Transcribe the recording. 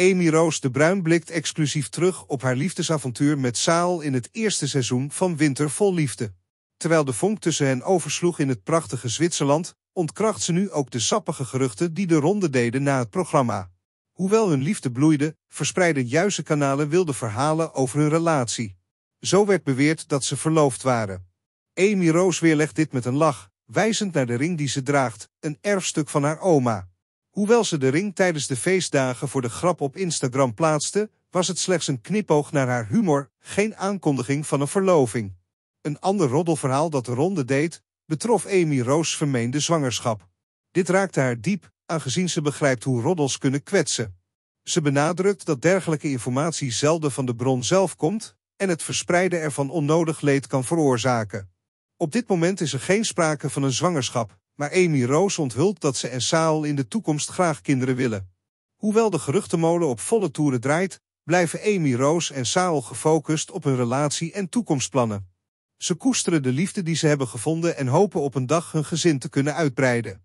Amy Roos de Bruin blikt exclusief terug op haar liefdesavontuur met Saal in het eerste seizoen van Winter vol Liefde. Terwijl de vonk tussen hen oversloeg in het prachtige Zwitserland, ontkracht ze nu ook de sappige geruchten die de ronde deden na het programma. Hoewel hun liefde bloeide, verspreidden juiste kanalen wilde verhalen over hun relatie. Zo werd beweerd dat ze verloofd waren. Amy Roos weerlegt dit met een lach, wijzend naar de ring die ze draagt, een erfstuk van haar oma. Hoewel ze de ring tijdens de feestdagen voor de grap op Instagram plaatste, was het slechts een knipoog naar haar humor, geen aankondiging van een verloving. Een ander roddelverhaal dat de ronde deed, betrof Amy Roos' vermeende zwangerschap. Dit raakte haar diep, aangezien ze begrijpt hoe roddels kunnen kwetsen. Ze benadrukt dat dergelijke informatie zelden van de bron zelf komt en het verspreiden ervan onnodig leed kan veroorzaken. Op dit moment is er geen sprake van een zwangerschap, maar Amy Roos onthult dat ze en Saal in de toekomst graag kinderen willen. Hoewel de geruchtenmolen op volle toeren draait, blijven Amy Roos en Saal gefocust op hun relatie en toekomstplannen. Ze koesteren de liefde die ze hebben gevonden en hopen op een dag hun gezin te kunnen uitbreiden.